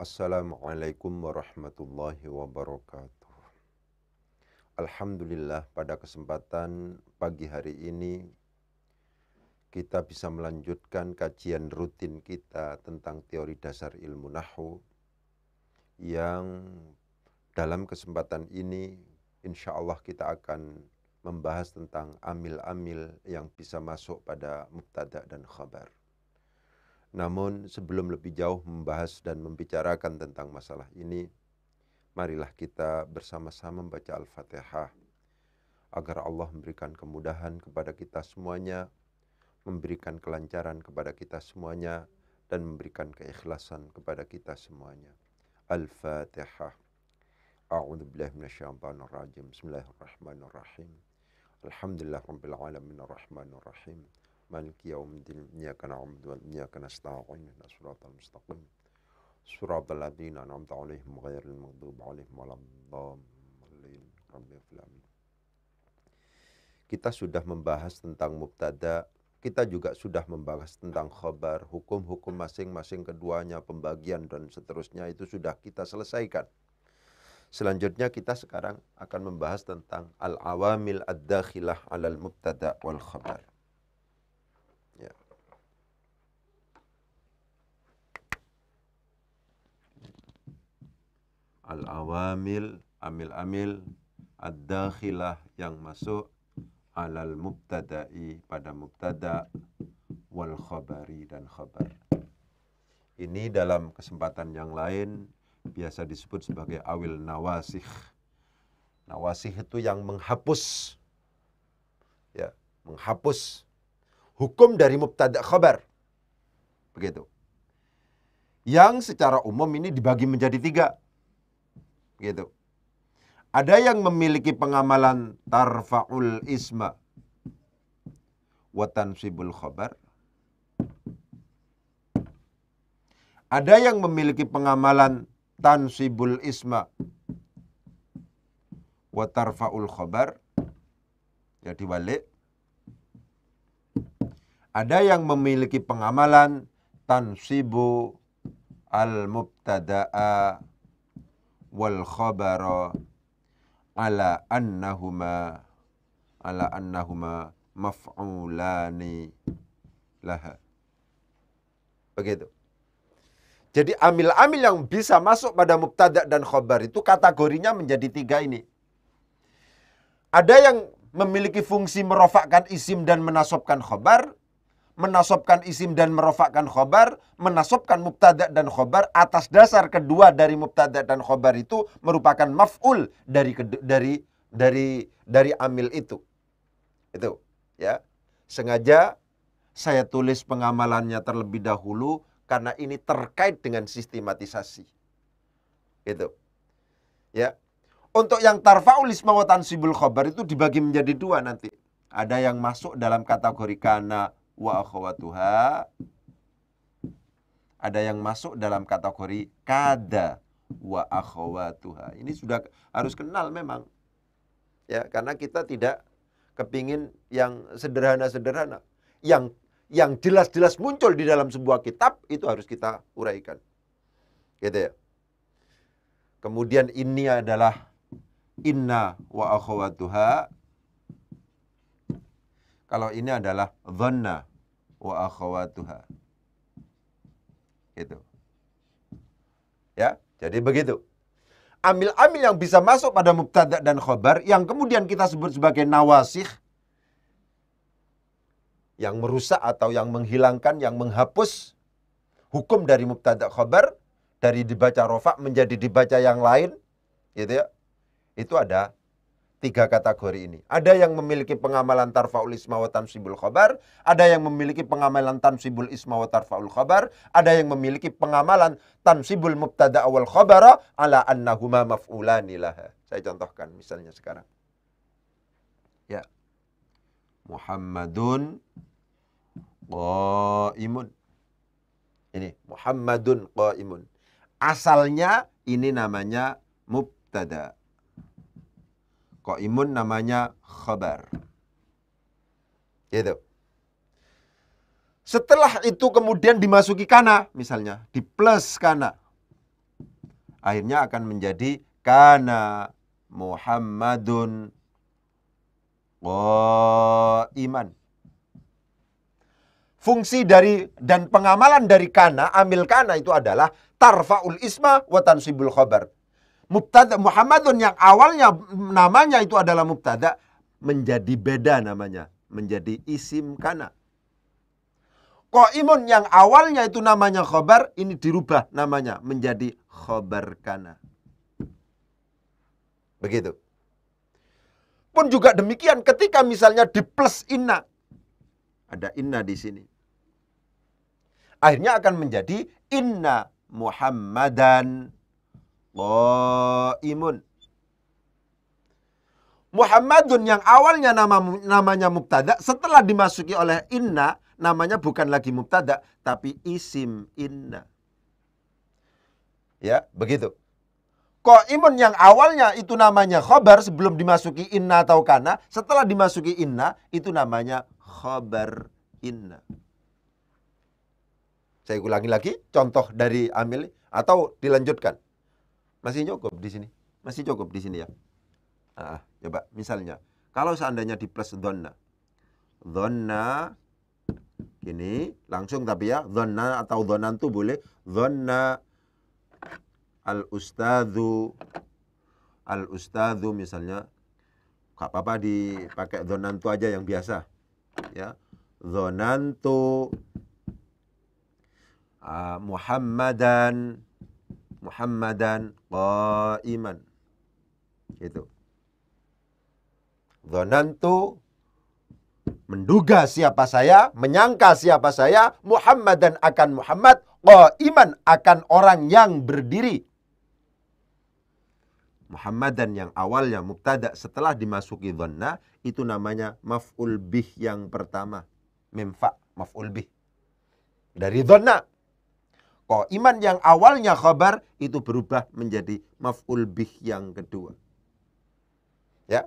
Assalamualaikum warahmatullahi wabarakatuh. Alhamdulillah pada kesempatan pagi hari ini kita bisa melanjutkan kajian rutin kita tentang teori dasar ilmu Nahu yang dalam kesempatan ini insya Allah kita akan membahas tentang amil-amil yang bisa masuk pada mubtada dan khabar. Namun sebelum lebih jauh membahas dan membicarakan tentang masalah ini, marilah kita bersama-sama membaca Al-Fatihah agar Allah memberikan kemudahan kepada kita semuanya, memberikan kelancaran kepada kita semuanya, dan memberikan keikhlasan kepada kita semuanya. Al-Fatihah. A'udhu billahi minasyaitanirrajim. Bismillahirrahmanirrahim. Alhamdulillah rabbil alamin rahim. مالك يوم الدين إياك نعبد وإياك نستعين اهدنا الصراط المستقيم صراط الذين أنعمت عليهم غير المغضوب عليهم ولا الضالين رب العالمين kita sudah membahas tentang mubtada kita juga sudah membahas tentang khobar, hukum-hukum masing-masing keduanya, pembagian dan seterusnya itu sudah kita selesaikan. Selanjutnya kita sekarang akan membahas tentang al-awamil ad-dakhilah alal mubtada wal khobar. al-awamil, amil-amil, ad-dakhilah yang masuk alal mubtada'i pada mubtada wal khabari dan khabar. Ini dalam kesempatan yang lain biasa disebut sebagai awil nawasih. Nawasih itu yang menghapus ya, menghapus hukum dari mubtada khabar. Begitu. Yang secara umum ini dibagi menjadi tiga gitu. Ada yang memiliki pengamalan tarfaul isma watan sibul khobar. Ada yang memiliki pengamalan tansibul isma watarfaul khobar jadi ya, balik ada yang memiliki pengamalan tansibu al mubtadaa wal khabara ala annahuma ala annahuma maf'ulani laha. Begitu. Jadi amil-amil yang bisa masuk pada mubtada dan khobar itu kategorinya menjadi tiga ini. Ada yang memiliki fungsi merofakkan isim dan menasobkan khobar menasobkan isim dan merofakkan khobar, menasobkan mubtada dan khobar atas dasar kedua dari mubtada dan khobar itu merupakan maf'ul dari dari dari dari amil itu. Itu ya. Sengaja saya tulis pengamalannya terlebih dahulu karena ini terkait dengan sistematisasi. gitu Ya. Untuk yang tarfa'ul isma wa tansibul khobar itu dibagi menjadi dua nanti. Ada yang masuk dalam kategori kana, wa akhawatuha ada yang masuk dalam kategori kada wa akhawatuha. Ini sudah harus kenal memang. Ya, karena kita tidak kepingin yang sederhana-sederhana. Yang yang jelas-jelas muncul di dalam sebuah kitab itu harus kita uraikan. Gitu ya. Kemudian ini adalah inna wa akhawatuha. Kalau ini adalah dhanna wa akhawatuha. Gitu. Ya, jadi begitu. Amil-amil yang bisa masuk pada mubtada dan khobar yang kemudian kita sebut sebagai nawasih yang merusak atau yang menghilangkan, yang menghapus hukum dari mubtada khobar dari dibaca rofa menjadi dibaca yang lain, gitu ya. Itu ada tiga kategori ini. Ada yang memiliki pengamalan tarfaul isma wa tansibul khabar, ada yang memiliki pengamalan tansibul isma wa tarfaul khabar, ada yang memiliki pengamalan tansibul mubtada awal khabara ala annahuma maf'ulani laha. Saya contohkan misalnya sekarang. Ya. Muhammadun qaimun. Ini Muhammadun qaimun. Asalnya ini namanya mubtada. Qaimun namanya khabar. Gitu. Setelah itu kemudian dimasuki kana misalnya, di plus kana. Akhirnya akan menjadi kana Muhammadun qaiman. Fungsi dari dan pengamalan dari kana, amil kana itu adalah tarfaul isma watan sibul khabar mubtada Muhammadun yang awalnya namanya itu adalah mubtada menjadi beda namanya, menjadi isim kana. Koimun yang awalnya itu namanya khobar, ini dirubah namanya menjadi khobar kana. Begitu. Pun juga demikian ketika misalnya di plus inna. Ada inna di sini. Akhirnya akan menjadi inna Muhammadan Qaimun. Muhammadun yang awalnya nama namanya mubtada setelah dimasuki oleh inna namanya bukan lagi mubtada tapi isim inna. Ya, begitu. Qaimun yang awalnya itu namanya khobar sebelum dimasuki inna atau kana, setelah dimasuki inna itu namanya khobar inna. Saya ulangi lagi contoh dari amil atau dilanjutkan. Masih cukup di sini. Masih cukup di sini ya. Ah, coba misalnya kalau seandainya di plus donna. Donna gini langsung tapi ya donna atau donan tuh boleh donna al ustadu al ustadu misalnya gak apa-apa dipakai donantu aja yang biasa ya donantu uh, ah, Muhammadan Muhammadan qaiman. itu. Dhanantu menduga siapa saya, menyangka siapa saya, Muhammadan akan Muhammad, iman akan orang yang berdiri. Muhammadan yang awalnya mubtada setelah dimasuki dhanna itu namanya maf'ul bih yang pertama. Memfa maf'ul bih. Dari dhanna Ko Iman yang awalnya khabar itu berubah menjadi maf'ul bih yang kedua. Ya.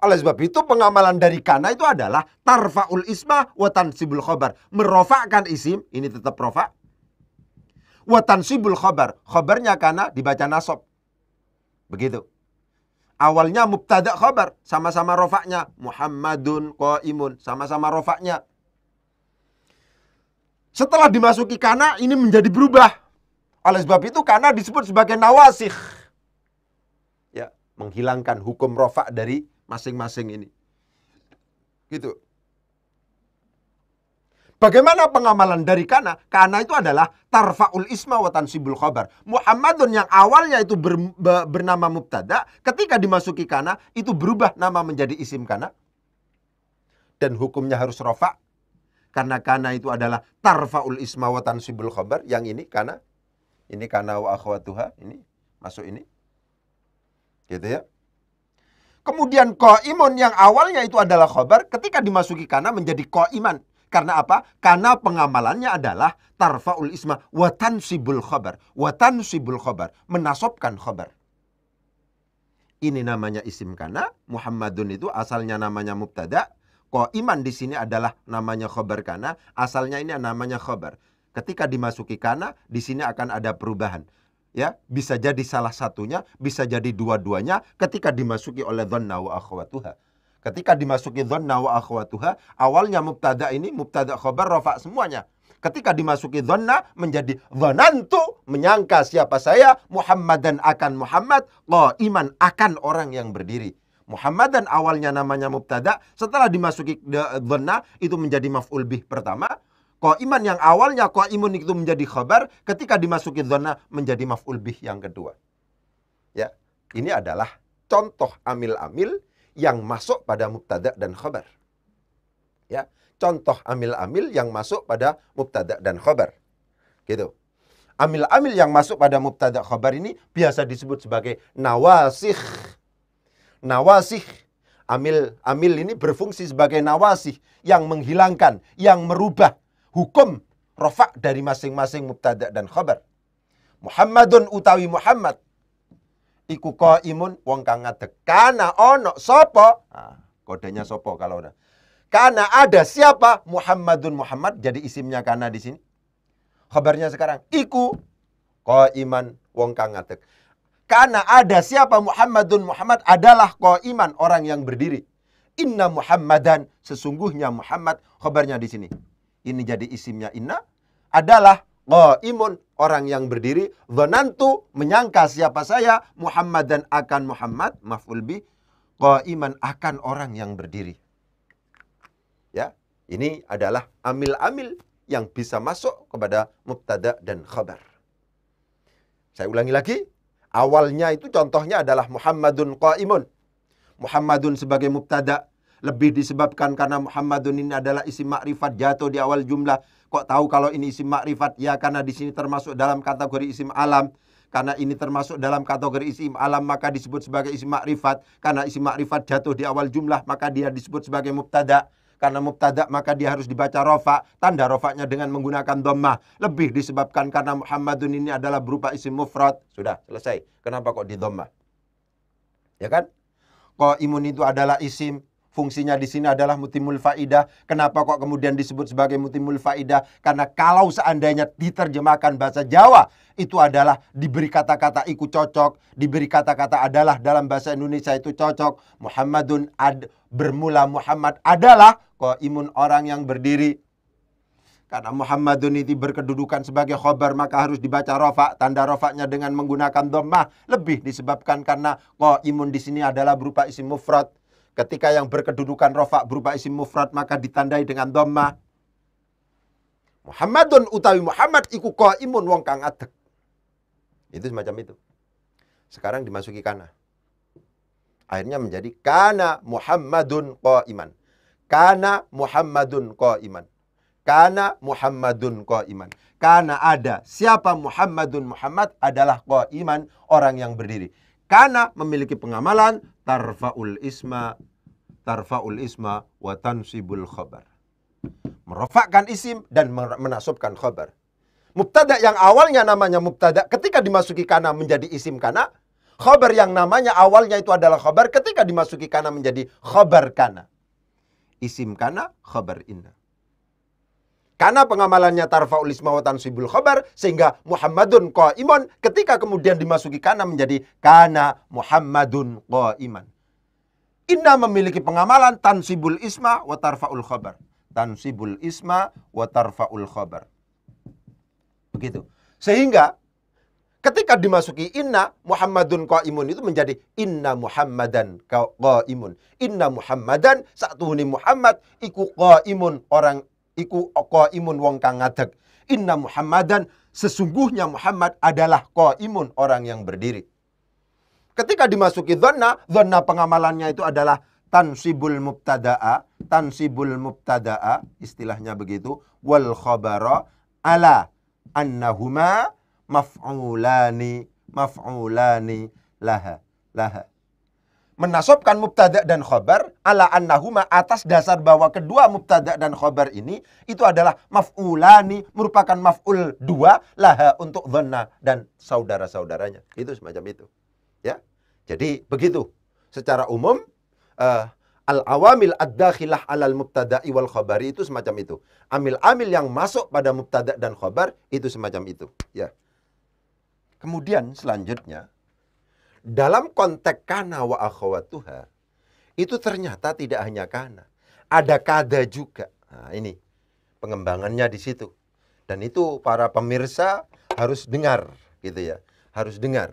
Oleh sebab itu pengamalan dari kana itu adalah tarfaul isma wa tansibul khabar. Merofakkan isim, ini tetap rofak. Wa tansibul khabar. Khabarnya kana dibaca nasab. Begitu. Awalnya mubtada khabar, sama-sama rofaknya. Muhammadun qaimun, sama-sama rofaknya. Setelah dimasuki kana ini menjadi berubah. Oleh sebab itu kana disebut sebagai nawasih, Ya, menghilangkan hukum rofa dari masing-masing ini. Gitu. Bagaimana pengamalan dari kana? Kana itu adalah tarfaul isma wa tansibul khabar. Muhammadun yang awalnya itu ber, bernama mubtada, ketika dimasuki kana itu berubah nama menjadi isim kana. Dan hukumnya harus rofa karena kana itu adalah tarfaul isma wa tansibul khabar. Yang ini karena Ini karena wa akhwatuha. Ini masuk ini. Gitu ya. Kemudian koimun yang awalnya itu adalah khobar. Ketika dimasuki kana menjadi koiman. Karena apa? Karena pengamalannya adalah tarfaul isma wa tansibul khabar. Wa tansibul khabar. Menasobkan khobar Ini namanya isim kana. Muhammadun itu asalnya namanya mubtada. Koiman di sini adalah namanya khobar kana, asalnya ini namanya khobar. Ketika dimasuki kana, di sini akan ada perubahan. Ya, bisa jadi salah satunya, bisa jadi dua-duanya ketika dimasuki oleh dhanna wa akhwatuha. Ketika dimasuki dhanna wa akhwatuha, awalnya mubtada ini mubtada khobar rofa semuanya. Ketika dimasuki dhanna menjadi dhanantu, menyangka siapa saya, Muhammad dan akan Muhammad, iman akan orang yang berdiri. Muhammad dan awalnya namanya mubtada setelah dimasuki dhanna itu menjadi maf'ul bih pertama iman yang awalnya qaimun itu menjadi khabar ketika dimasuki dhanna menjadi maf'ul bih yang kedua ya ini adalah contoh amil-amil yang masuk pada mubtada dan khabar ya contoh amil-amil yang masuk pada mubtada dan khabar gitu amil-amil yang masuk pada mubtada khobar ini biasa disebut sebagai nawasikh nawasih. Amil amil ini berfungsi sebagai nawasih yang menghilangkan, yang merubah hukum rofak dari masing-masing mubtada dan khabar. Muhammadun utawi Muhammad iku qaimun wong kang ngadeg. Kana ono sapa? Ah, kodenya sapa kalau ada. Karena ada siapa? Muhammadun Muhammad jadi isimnya karena di sini. Kabarnya sekarang iku qaiman wong kang ngadeg. Karena ada siapa Muhammadun Muhammad adalah ko iman orang yang berdiri. Inna Muhammadan sesungguhnya Muhammad khabarnya di sini. Ini jadi isimnya inna adalah ko imun orang yang berdiri. Zonantu menyangka siapa saya Muhammadan akan Muhammad maf'ul bi ko iman akan orang yang berdiri. Ya, ini adalah amil-amil yang bisa masuk kepada mubtada dan khabar. Saya ulangi lagi, Awalnya itu contohnya adalah Muhammadun qaimun. Muhammadun sebagai mubtada lebih disebabkan karena Muhammadun ini adalah isim makrifat jatuh di awal jumlah. Kok tahu kalau ini isim makrifat? Ya karena di sini termasuk dalam kategori isim alam. Karena ini termasuk dalam kategori isim alam maka disebut sebagai isim makrifat. Karena isim makrifat jatuh di awal jumlah maka dia disebut sebagai mubtada karena mubtada maka dia harus dibaca rofa tanda rofaknya dengan menggunakan dommah lebih disebabkan karena Muhammadun ini adalah berupa isim mufrad sudah selesai kenapa kok di dommah ya kan kok imun itu adalah isim Fungsinya di sini adalah mutimul faidah. Kenapa kok kemudian disebut sebagai mutimul faidah? Karena kalau seandainya diterjemahkan bahasa Jawa, itu adalah diberi kata-kata ikut cocok, diberi kata-kata adalah dalam bahasa Indonesia itu cocok. Muhammadun ad bermula Muhammad adalah kok imun orang yang berdiri karena Muhammadun itu berkedudukan sebagai khobar maka harus dibaca rofa. Tanda rofaknya dengan menggunakan dhammah lebih disebabkan karena imun di sini adalah berupa isim mufrad. Ketika yang berkedudukan rofa berupa isim mufrad maka ditandai dengan dhamma. Muhammadun utawi Muhammad iku qaimun wong kang adeg. Itu semacam itu. Sekarang dimasuki kana. Akhirnya menjadi kana Muhammadun qaiman. Kana Muhammadun qaiman. Kana Muhammadun qaiman. Kana ada. Siapa Muhammadun Muhammad adalah qaiman orang yang berdiri. Karena memiliki pengamalan tarfaul isma tarfaul isma wa tansibul khabar. Merofakkan isim dan menasubkan khabar. Mubtada yang awalnya namanya mubtada ketika dimasuki kana menjadi isim kana. Khabar yang namanya awalnya itu adalah khabar ketika dimasuki kana menjadi khabar kana. Isim kana khabar inna. Karena pengamalannya tarfa ulismawatan sibul tansibul khabar sehingga Muhammadun iman ketika kemudian dimasuki kana menjadi kana Muhammadun iman. Inna memiliki pengamalan tan sibul isma wa tarfaul khabar. sibul isma wa tarfaul khabar. Begitu. Sehingga ketika dimasuki inna Muhammadun qaimun itu menjadi inna Muhammadan qaimun. Inna Muhammadan saat satuhuni Muhammad iku qaimun orang iku imun wong kang ngadeg. Inna Muhammadan sesungguhnya Muhammad adalah imun orang yang berdiri. Ketika dimasuki zona, zona pengamalannya itu adalah tansibul mubtada'a, tansibul mubtada'a, istilahnya begitu, wal khabara ala annahuma maf'ulani maf'ulani laha laha menasobkan mubtada dan khobar ala annahuma atas dasar bahwa kedua mubtada dan khobar ini itu adalah maf'ulani merupakan maf'ul dua laha untuk dhanna dan saudara-saudaranya. Itu semacam itu. Ya. Jadi begitu. Secara umum uh, al-awamil ad-dakhilah alal mubtada'i wal khobari itu semacam itu. Amil-amil yang masuk pada mubtada dan khobar itu semacam itu. Ya. Kemudian selanjutnya dalam konteks kana wa tuha itu ternyata tidak hanya kana, ada kada juga. Nah, ini pengembangannya di situ. Dan itu para pemirsa harus dengar gitu ya, harus dengar.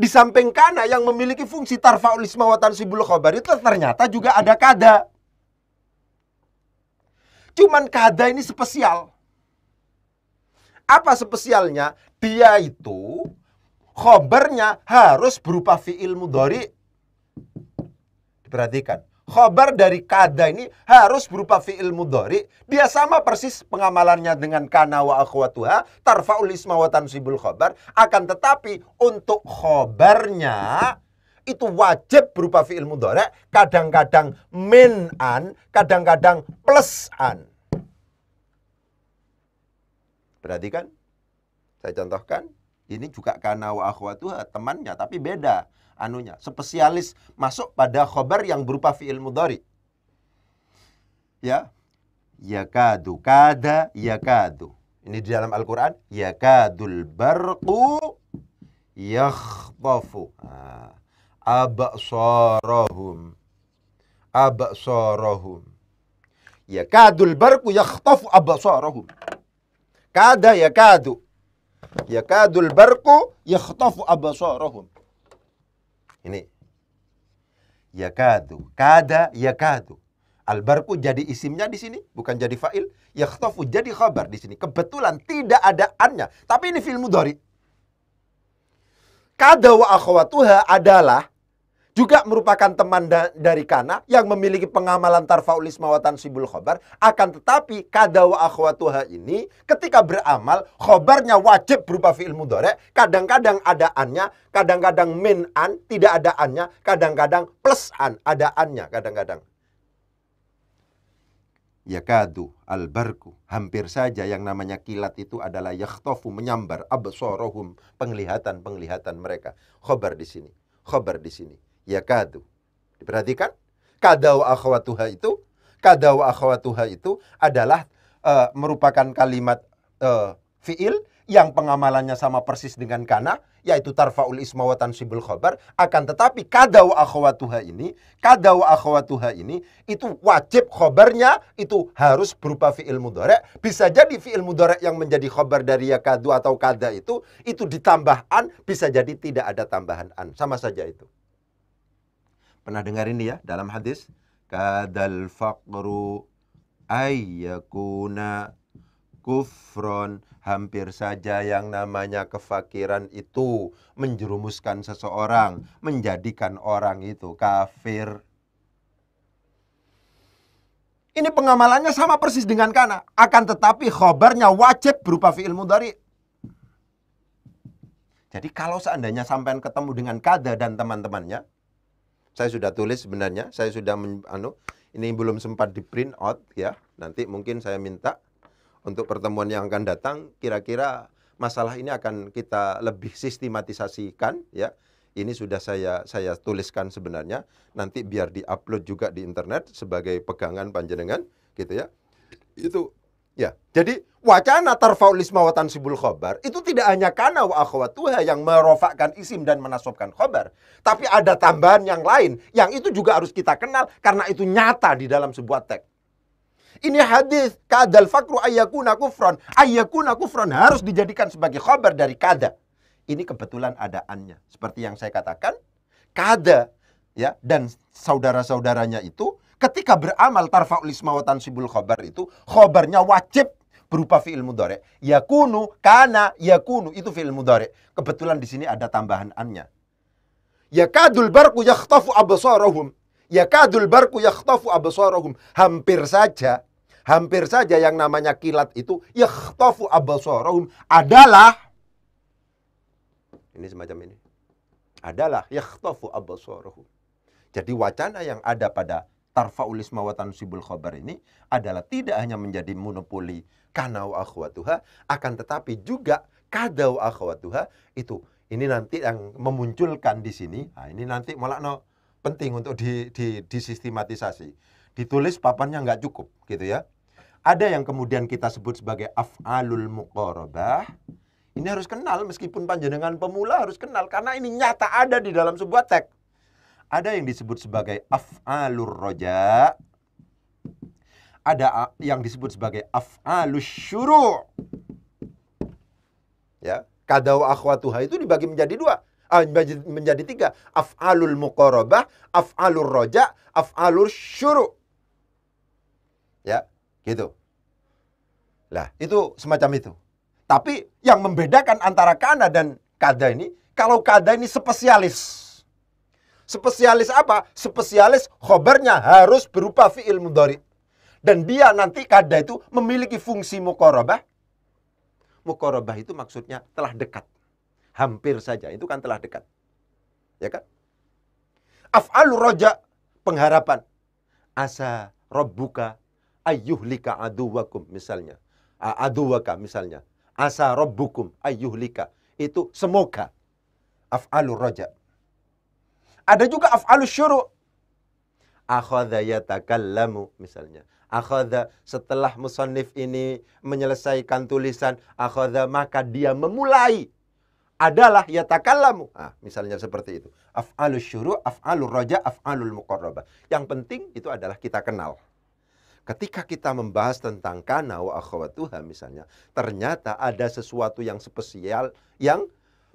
Di samping kana yang memiliki fungsi tarfaul isma wa tansibul khabar itu ternyata juga ada kada. Cuman kada ini spesial. Apa spesialnya? Dia itu khobarnya harus berupa fi'il mudhari. Diperhatikan. Khobar dari kada ini harus berupa fi'il mudhari. Dia sama persis pengamalannya dengan kana wa akhwatuha. Tarfa'ul isma wa tansibul khobar. Akan tetapi untuk khobarnya itu wajib berupa fi'il mudhari. Kadang-kadang an, kadang-kadang plus-an. Perhatikan. Saya contohkan ini juga karena wa akhwatuha eh, temannya tapi beda anunya spesialis masuk pada khobar yang berupa fiil mudhari ya yakadu kada yakadu ini di dalam Al-Qur'an yakadul barqu yakhtafu nah, absarahum absarahum yakadul barqu yakhtafu absarahum kada yakadu Yakadul barku yakhtafu abasarahum. Ini. Yakadu. Kada yakadu. Al-barku jadi isimnya di sini, bukan jadi fa'il. Yakhtafu jadi khabar di sini. Kebetulan tidak ada annya. Tapi ini film mudhari. Kada wa akhwatuha adalah juga merupakan teman da dari Kana yang memiliki pengamalan tarfaul isma wa khobar. Akan tetapi kada wa akhwatuha ini ketika beramal khobarnya wajib berupa fi'il mudhari. Kadang-kadang ada annya, kadang-kadang min an, tidak ada annya, kadang-kadang plus an, ada annya kadang-kadang. al barku. hampir saja yang namanya kilat itu adalah yakhtofu menyambar absorohum penglihatan-penglihatan mereka. Khobar di sini, khobar di sini Ya kadu Diperhatikan? kadau akhwatuha itu, kadau akhwatuha itu adalah uh, merupakan kalimat uh, fiil yang pengamalannya sama persis dengan kana, yaitu tarfaul ismawatan wa khobar. Akan tetapi kadau akhwatuha ini, kadau akhwatuha ini, itu wajib khobarnya, itu harus berupa fi'il mudorek. Bisa jadi fi'il mudorek yang menjadi khobar dari ya yakadu atau kada itu, itu ditambahan bisa jadi tidak ada tambahan an. Sama saja itu. Pernah dengar ini ya dalam hadis? Kadal faqru ayyakuna kufron hampir saja yang namanya kefakiran itu menjerumuskan seseorang, menjadikan orang itu kafir. Ini pengamalannya sama persis dengan kana, akan tetapi khobarnya wajib berupa fi'il mudhari. Jadi kalau seandainya sampean ketemu dengan kada dan teman-temannya, saya sudah tulis sebenarnya, saya sudah men, anu ini belum sempat di print out ya. Nanti mungkin saya minta untuk pertemuan yang akan datang kira-kira masalah ini akan kita lebih sistematisasikan ya. Ini sudah saya saya tuliskan sebenarnya. Nanti biar di upload juga di internet sebagai pegangan panjenengan gitu ya. Itu ya. Jadi wacana tarfaul isma wa khobar itu tidak hanya karena wa akhwatuha yang merofakkan isim dan menasobkan khobar. Tapi ada tambahan yang lain yang itu juga harus kita kenal karena itu nyata di dalam sebuah teks. Ini hadis kadal fakru ayyakuna kufron. Ayyakuna kufron harus dijadikan sebagai khobar dari kada. Ini kebetulan adaannya. Seperti yang saya katakan, kada ya dan saudara-saudaranya itu ketika beramal tarfaul isma wa khobar itu khobarnya wajib berupa fi'il mudhari. Yakunu, kana, yakunu itu fi'il mudhari. Kebetulan di sini ada tambahan annya. Yakadul barku yakhtafu abasarahum. Yakadul barku yakhtafu abasarahum. Hampir saja hampir saja yang namanya kilat itu yakhtafu abasarahum adalah ini semacam ini adalah yakhtafu abasarahum. Jadi wacana yang ada pada Tarfa isma wa tansibul khobar ini adalah tidak hanya menjadi monopoli kanau akhwatuha akan tetapi juga kadau akhwatuha itu ini nanti yang memunculkan di sini nah ini nanti malah no penting untuk di, di, disistematisasi ditulis papannya nggak cukup gitu ya ada yang kemudian kita sebut sebagai af'alul muqorobah ini harus kenal meskipun panjenengan pemula harus kenal karena ini nyata ada di dalam sebuah teks ada yang disebut sebagai af'alur roja. Ada yang disebut sebagai af'alus syuru. Ya, kadau akhwatuha itu dibagi menjadi dua ah, menjadi tiga af'alul muqarabah af'alur roja af'alur syuru ya gitu lah itu semacam itu tapi yang membedakan antara kana dan kada ini kalau kada ini spesialis Spesialis apa? Spesialis khobarnya harus berupa fi'il mudhari. Dan dia nanti kada itu memiliki fungsi mukorobah. Mukorobah itu maksudnya telah dekat. Hampir saja, itu kan telah dekat. Ya kan? Af'alu roja, pengharapan. Asa robbuka ayyuhlika aduwakum misalnya. Aduwaka misalnya. Asa robbukum ayyuhlika. Itu semoga. Af'alu roja ada juga af'alu syuru. Akhadha yatakallamu misalnya. Akhadha setelah musonif ini menyelesaikan tulisan. Akhadha maka dia memulai. Adalah yatakallamu. Nah, misalnya seperti itu. Af'alu syuru, af'alu roja, af'alu muqarrabah. Yang penting itu adalah kita kenal. Ketika kita membahas tentang kana wa akhawatuha misalnya. Ternyata ada sesuatu yang spesial yang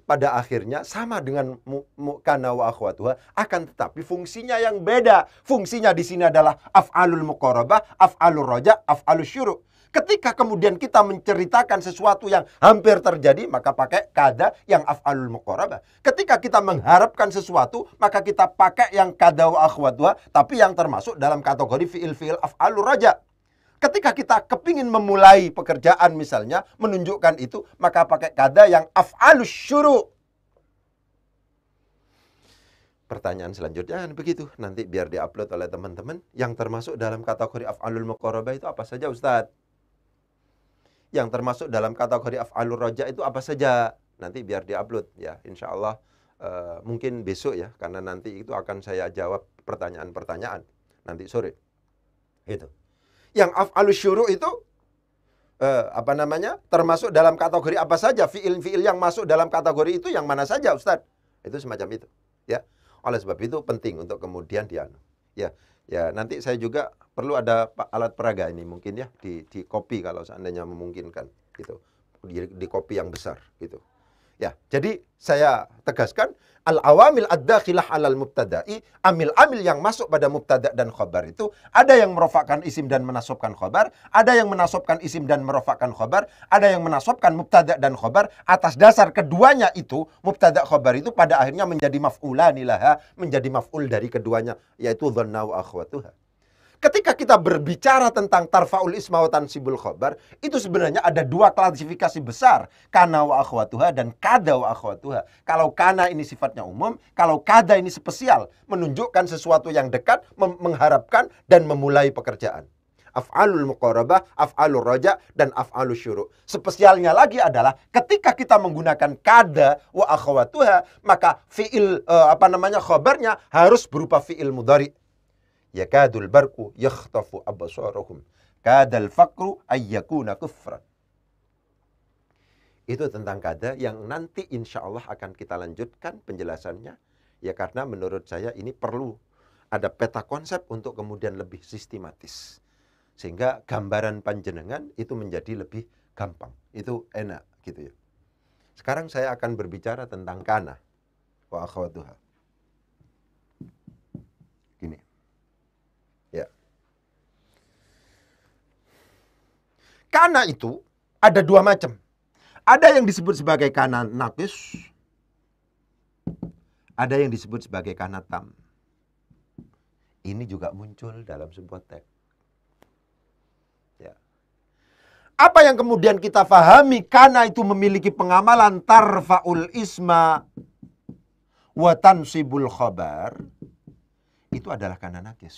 pada akhirnya sama dengan mukana wa akhwatuha akan tetapi fungsinya yang beda. Fungsinya di sini adalah af'alul muqarabah, af'alul roja, af'alul syuruk. Ketika kemudian kita menceritakan sesuatu yang hampir terjadi, maka pakai kada yang af'alul muqarabah. Ketika kita mengharapkan sesuatu, maka kita pakai yang kada wa akhwatuha, tapi yang termasuk dalam kategori fi'il fi'il af'alul roja. Ketika kita kepingin memulai pekerjaan misalnya, menunjukkan itu, maka pakai kada yang af'alus syuru. Pertanyaan selanjutnya kan begitu. Nanti biar diupload oleh teman-teman. Yang termasuk dalam kategori af'alul muqorobah itu apa saja Ustadz? Yang termasuk dalam kategori af'alul roja itu apa saja? Nanti biar diupload ya. Insya Allah uh, mungkin besok ya. Karena nanti itu akan saya jawab pertanyaan-pertanyaan. Nanti sore. Itu yang af'alu syuru' itu eh, apa namanya? termasuk dalam kategori apa saja? Fiil-fiil yang masuk dalam kategori itu yang mana saja, Ustaz? Itu semacam itu, ya. Oleh sebab itu penting untuk kemudian dia ya ya nanti saya juga perlu ada alat peraga ini mungkin ya di di copy kalau seandainya memungkinkan gitu di, di copy yang besar gitu Ya, jadi saya tegaskan al awamil ad-dakhilah alal mubtada'i amil-amil yang masuk pada mubtada dan khobar itu ada yang merofakkan isim dan menasobkan khobar ada yang menasobkan isim dan merofakkan khobar ada yang menasobkan mubtada dan khobar atas dasar keduanya itu mubtada khobar itu pada akhirnya menjadi maf'ulanilaha menjadi maf'ul dari keduanya yaitu dhanna wa akhwatuha Ketika kita berbicara tentang tarfaul Ismawatan Sibul tansibul khobar, itu sebenarnya ada dua klasifikasi besar, kana wa akhwatuha dan kada wa akhwatuha. Kalau kana ini sifatnya umum, kalau kada ini spesial, menunjukkan sesuatu yang dekat, mengharapkan dan memulai pekerjaan. Af'alul muqarabah, af'alul roja, dan af'alul syuruk. Spesialnya lagi adalah ketika kita menggunakan kada wa akhwatuha, maka fi'il, uh, apa namanya, khobarnya harus berupa fi'il mudari' yakadul barku yakhtafu absarahum kadal fakru ayyakuna kufran itu tentang kada yang nanti insya Allah akan kita lanjutkan penjelasannya ya karena menurut saya ini perlu ada peta konsep untuk kemudian lebih sistematis sehingga gambaran panjenengan itu menjadi lebih gampang itu enak gitu ya sekarang saya akan berbicara tentang kana wa akhwatuha Kana itu ada dua macam. Ada yang disebut sebagai kana nakis, ada yang disebut sebagai kanatam. Ini juga muncul dalam sebuah teks. Ya. Apa yang kemudian kita fahami karena itu memiliki pengamalan tarfaul isma watan sibul khobar, itu adalah kananakis. nakes.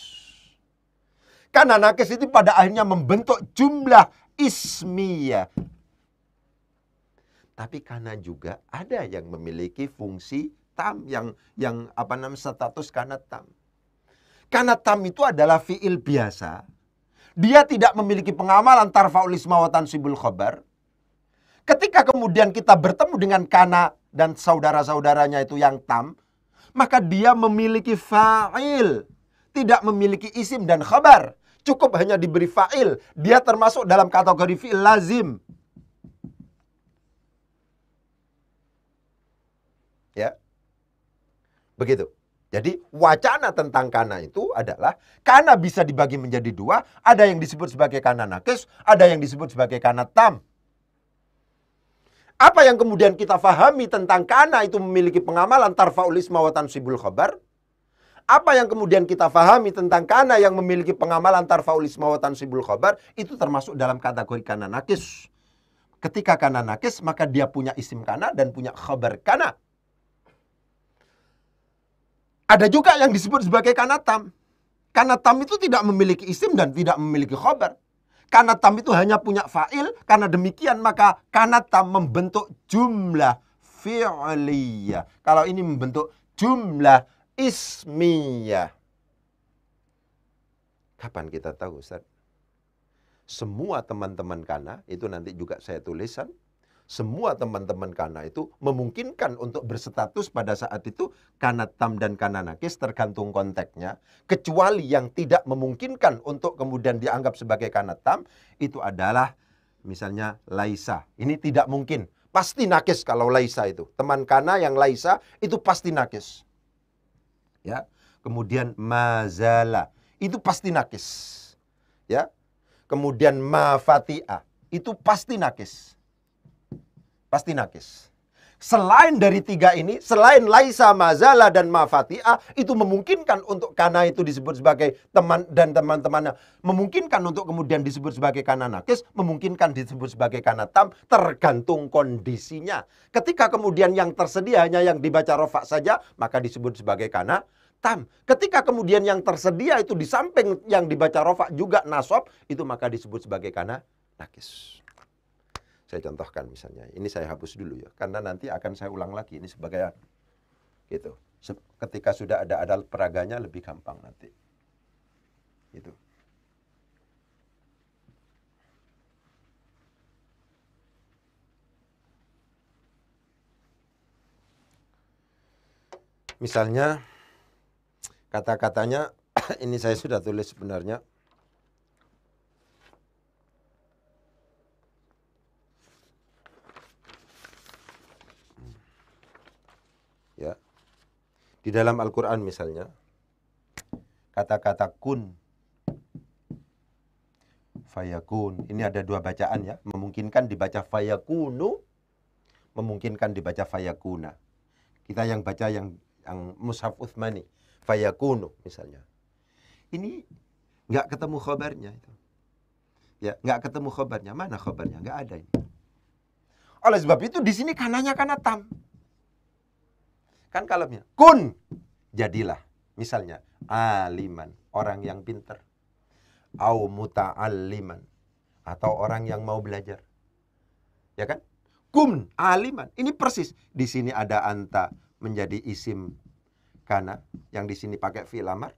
Kanan nakes itu pada akhirnya membentuk jumlah ismiyah. Tapi karena juga ada yang memiliki fungsi tam yang yang apa namanya status karena tam. Karena tam itu adalah fiil biasa. Dia tidak memiliki pengamalan tarfaul isma wa tansibul khobar. Ketika kemudian kita bertemu dengan kana dan saudara-saudaranya itu yang tam, maka dia memiliki fa'il, tidak memiliki isim dan khabar. Cukup hanya diberi fa'il. Dia termasuk dalam kategori fi'il lazim. Ya. Begitu. Jadi wacana tentang kana itu adalah kana bisa dibagi menjadi dua. Ada yang disebut sebagai kana nakes, ada yang disebut sebagai kana tam. Apa yang kemudian kita fahami tentang kana itu memiliki pengamalan tarfaulis mawatan sibul khabar? apa yang kemudian kita fahami tentang kana yang memiliki pengamalan tarfaul isma sibul khobar itu termasuk dalam kategori kana nakis. Ketika kana nakis maka dia punya isim kana dan punya khobar kana. Ada juga yang disebut sebagai kana tam. Kana tam itu tidak memiliki isim dan tidak memiliki khobar. Kana tam itu hanya punya fa'il. Karena demikian maka kana tam membentuk jumlah fi'liyah. Kalau ini membentuk jumlah ismiyah. Kapan kita tahu Ustaz? Semua teman-teman kana, itu nanti juga saya tulisan, semua teman-teman kana itu memungkinkan untuk berstatus pada saat itu kana tam dan kana nakis tergantung konteksnya. Kecuali yang tidak memungkinkan untuk kemudian dianggap sebagai kana tam itu adalah misalnya laisa. Ini tidak mungkin. Pasti nakis kalau laisa itu. Teman kana yang laisa itu pasti nakis ya. Kemudian mazala, itu pasti nakis. Ya. Kemudian mafatia itu pasti nakis. Pasti nakis. Selain dari tiga ini, selain Laisa, Mazala, dan mafatia itu memungkinkan untuk karena itu disebut sebagai teman dan teman-temannya. Memungkinkan untuk kemudian disebut sebagai karena Nakis, memungkinkan disebut sebagai karena Tam, tergantung kondisinya. Ketika kemudian yang tersedia hanya yang dibaca rofak saja, maka disebut sebagai karena tam. Ketika kemudian yang tersedia itu di samping yang dibaca rofa juga nasob, itu maka disebut sebagai karena nakis. Saya contohkan misalnya, ini saya hapus dulu ya, karena nanti akan saya ulang lagi ini sebagai gitu. Ketika sudah ada adal peraganya lebih gampang nanti. Gitu. Misalnya Kata-katanya ini saya sudah tulis sebenarnya. Ya. Di dalam Al-Qur'an misalnya kata-kata kun fayakun. Ini ada dua bacaan ya, memungkinkan dibaca fayakunu, memungkinkan dibaca fayakuna. Kita yang baca yang yang mushaf Utsmani fayakunu misalnya. Ini nggak ketemu khabarnya, itu. Ya, nggak ketemu khabarnya Mana khabarnya Nggak ada ini. Oleh sebab itu di sini kananya karena tam. Kan kalemnya kun jadilah. Misalnya aliman, orang yang pinter. Au muta'alliman atau orang yang mau belajar. Ya kan? Kun aliman. Ini persis di sini ada anta menjadi isim kana yang di sini pakai fi'il amar.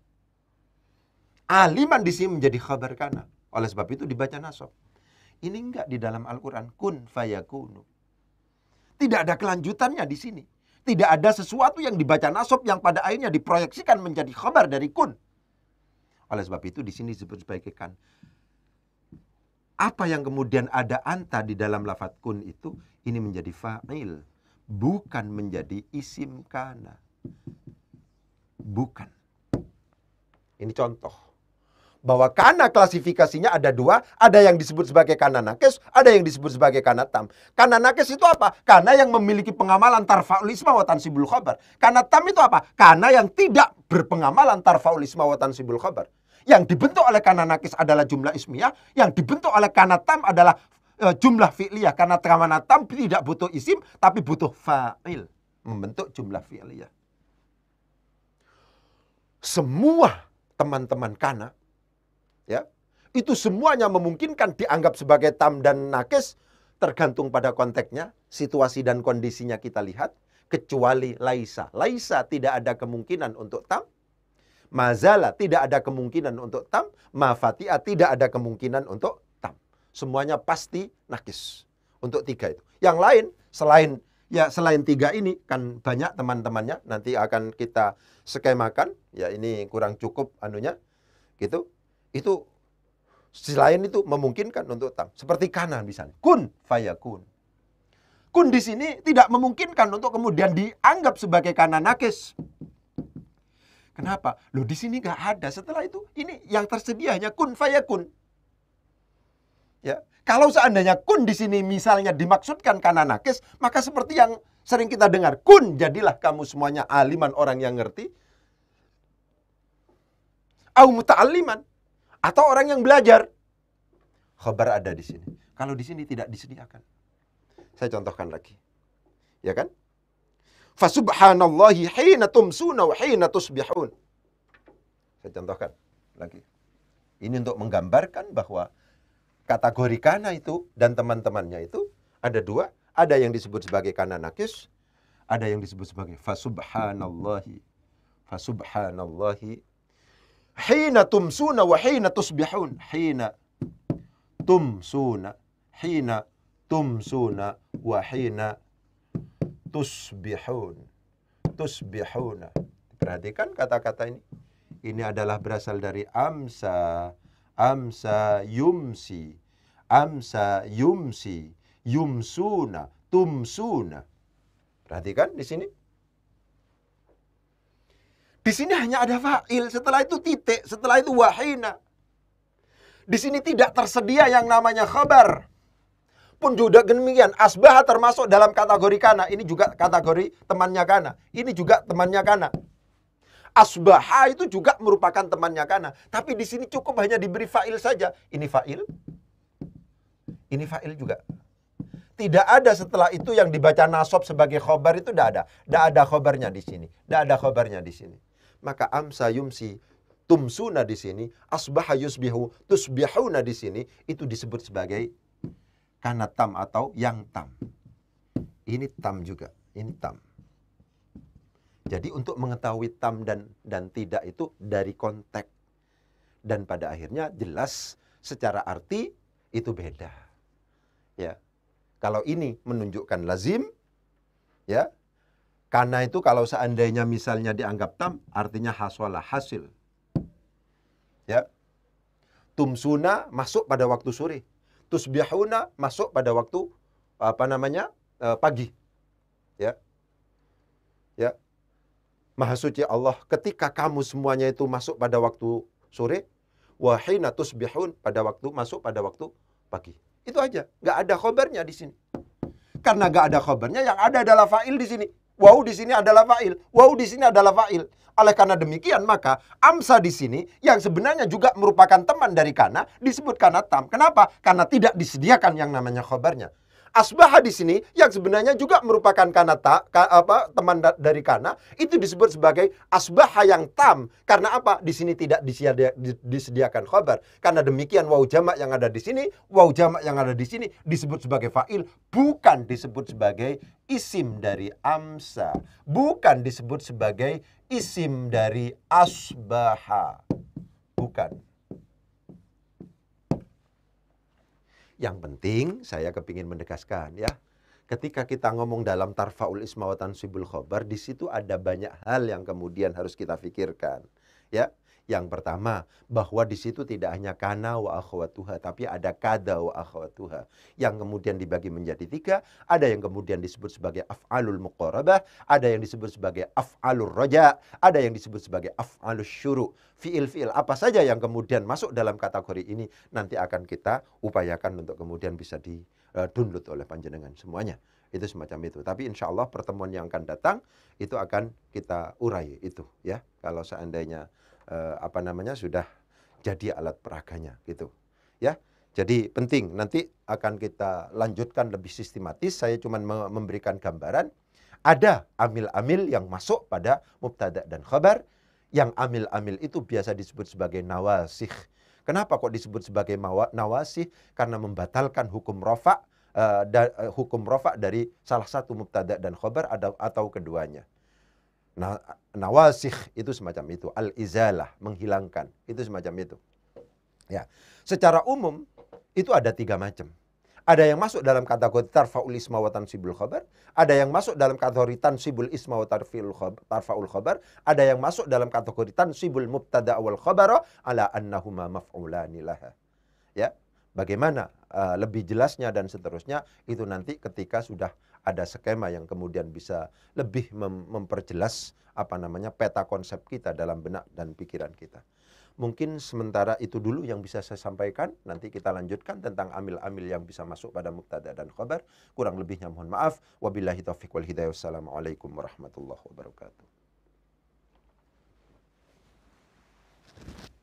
Aliman di sini menjadi khabar kana. Oleh sebab itu dibaca nasab. Ini enggak di dalam Al-Qur'an kun fayakunu. Tidak ada kelanjutannya di sini. Tidak ada sesuatu yang dibaca nasab yang pada akhirnya diproyeksikan menjadi khabar dari kun. Oleh sebab itu di sini disebut sebagai kan. Apa yang kemudian ada anta di dalam lafat kun itu ini menjadi fa'il, bukan menjadi isim kana. Bukan. Ini contoh. Bahwa kana klasifikasinya ada dua, ada yang disebut sebagai nakes ada yang disebut sebagai kanatam. nakes itu apa? Kana yang memiliki pengamalan tarfaul isma wa tansibul khabar. Kanatam itu apa? Kana yang tidak berpengamalan tarfaul isma wa tansibul khabar. Yang dibentuk oleh nakes adalah jumlah ismiyah, yang dibentuk oleh kanatam adalah e, jumlah fi'liyah karena tam tidak butuh isim tapi butuh fa'il membentuk jumlah fi'liyah semua teman-teman Kana, ya, itu semuanya memungkinkan dianggap sebagai tam dan nakes tergantung pada konteksnya, situasi dan kondisinya kita lihat, kecuali Laisa. Laisa tidak ada kemungkinan untuk tam, Mazala tidak ada kemungkinan untuk tam, Mafatia tidak ada kemungkinan untuk tam. Semuanya pasti nakes untuk tiga itu. Yang lain selain Ya selain tiga ini kan banyak teman-temannya nanti akan kita skemakan. Ya ini kurang cukup anunya gitu. Itu selain itu memungkinkan untuk tam. Seperti kanan bisa Kun fayakun. Kun di sini tidak memungkinkan untuk kemudian dianggap sebagai kanan nakes Kenapa? Loh di sini gak ada. Setelah itu ini yang tersedia hanya kun fayakun. Ya, kalau seandainya kun di sini misalnya dimaksudkan karena nakes, maka seperti yang sering kita dengar, kun jadilah kamu semuanya aliman orang yang ngerti. Au muta'aliman. Atau orang yang belajar. Khabar ada di sini. Kalau di sini tidak disediakan. Saya contohkan lagi. Ya kan? Fasubhanallahi hina tumsuna wa hina tusbihun. Saya contohkan lagi. Ini untuk menggambarkan bahwa kategori kana itu dan teman-temannya itu ada dua, ada yang disebut sebagai kana nakis, ada yang disebut sebagai fasubhanallahi. Fasubhanallahi hina tumsuna wa hina tusbihun. Hina tumsuna, hina tumsuna wa hina tusbihun. Tusbihuna. Perhatikan kata-kata ini. Ini adalah berasal dari amsa amsa yumsi amsa yumsi yumsuna tumsuna perhatikan di sini di sini hanya ada fa'il setelah itu titik setelah itu wahina di sini tidak tersedia yang namanya khabar pun juga demikian asbah termasuk dalam kategori kana ini juga kategori temannya kana ini juga temannya kana asbaha itu juga merupakan temannya kana. Tapi di sini cukup hanya diberi fa'il saja. Ini fa'il. Ini fa'il juga. Tidak ada setelah itu yang dibaca nasab sebagai khobar itu tidak ada. Tidak ada khobarnya di sini. Tidak ada khobarnya di sini. Maka amsa yumsi tumsuna di sini, asbaha yusbihu, tusbihuna di sini, itu disebut sebagai kana tam atau yang tam. Ini tam juga, ini tam. Jadi untuk mengetahui tam dan dan tidak itu dari konteks. Dan pada akhirnya jelas secara arti itu beda. Ya. Kalau ini menunjukkan lazim ya. Karena itu kalau seandainya misalnya dianggap tam artinya haswalah hasil. Ya. Tumsuna masuk pada waktu sore. Tusbihuna masuk pada waktu apa namanya? Eh, pagi. Ya. Ya, Maha suci Allah ketika kamu semuanya itu masuk pada waktu sore, wahina tusbihun pada waktu masuk pada waktu pagi. Itu aja, nggak ada khobarnya di sini. Karena nggak ada khobarnya, yang ada adalah fa'il di sini. Wow, di sini adalah fa'il, Wow, di sini adalah fa'il. Oleh karena demikian maka amsa di sini yang sebenarnya juga merupakan teman dari kana disebut kana tam. Kenapa? Karena tidak disediakan yang namanya khobarnya asbaha di sini yang sebenarnya juga merupakan kanata ka, apa teman da, dari kana itu disebut sebagai asbaha yang tam karena apa di sini tidak disediakan khabar karena demikian wau jamak yang ada di sini wau jamak yang ada di sini disebut sebagai fa'il bukan disebut sebagai isim dari amsa bukan disebut sebagai isim dari asbaha bukan Yang penting saya kepingin mendekaskan ya. Ketika kita ngomong dalam tarfaul ismawatan sibul khobar, di situ ada banyak hal yang kemudian harus kita pikirkan. Ya, yang pertama, bahwa di situ tidak hanya kana wa akhwatuha, tapi ada kada wa akhwatuha. Yang kemudian dibagi menjadi tiga, ada yang kemudian disebut sebagai af'alul muqarabah, ada yang disebut sebagai af'alul roja, ada yang disebut sebagai af'alul syuru. Fi'il-fi'il apa saja yang kemudian masuk dalam kategori ini, nanti akan kita upayakan untuk kemudian bisa di eh, download oleh panjenengan semuanya. Itu semacam itu. Tapi insya Allah pertemuan yang akan datang itu akan kita urai itu ya. Kalau seandainya uh, apa namanya sudah jadi alat peraganya gitu ya jadi penting nanti akan kita lanjutkan lebih sistematis saya cuma memberikan gambaran ada amil-amil yang masuk pada mubtada dan khabar yang amil-amil itu biasa disebut sebagai nawasih Kenapa kok disebut sebagai nawasih? Karena membatalkan hukum rofa, uh, uh, hukum rofa dari salah satu mubtada dan khobar atau keduanya. Nawasih itu semacam itu, al-izalah, menghilangkan, itu semacam itu. Ya. Secara umum itu ada tiga macam. Ada yang masuk dalam kategori tarfaul isma wa tansibul khabar, ada yang masuk dalam kategori tansibul isma wa tarfil tarfaul khabar, ada yang masuk dalam kategori tansibul mubtada wal khabara ala annahuma maf'ulani laha. Ya. Bagaimana uh, lebih jelasnya dan seterusnya itu nanti ketika sudah ada skema yang kemudian bisa lebih mem memperjelas apa namanya peta konsep kita dalam benak dan pikiran kita. Mungkin sementara itu dulu yang bisa saya sampaikan. Nanti kita lanjutkan tentang amil-amil yang bisa masuk pada muktada dan khabar. Kurang lebihnya mohon maaf. Wabillahi taufiq wal hidayah. Wassalamualaikum warahmatullahi wabarakatuh.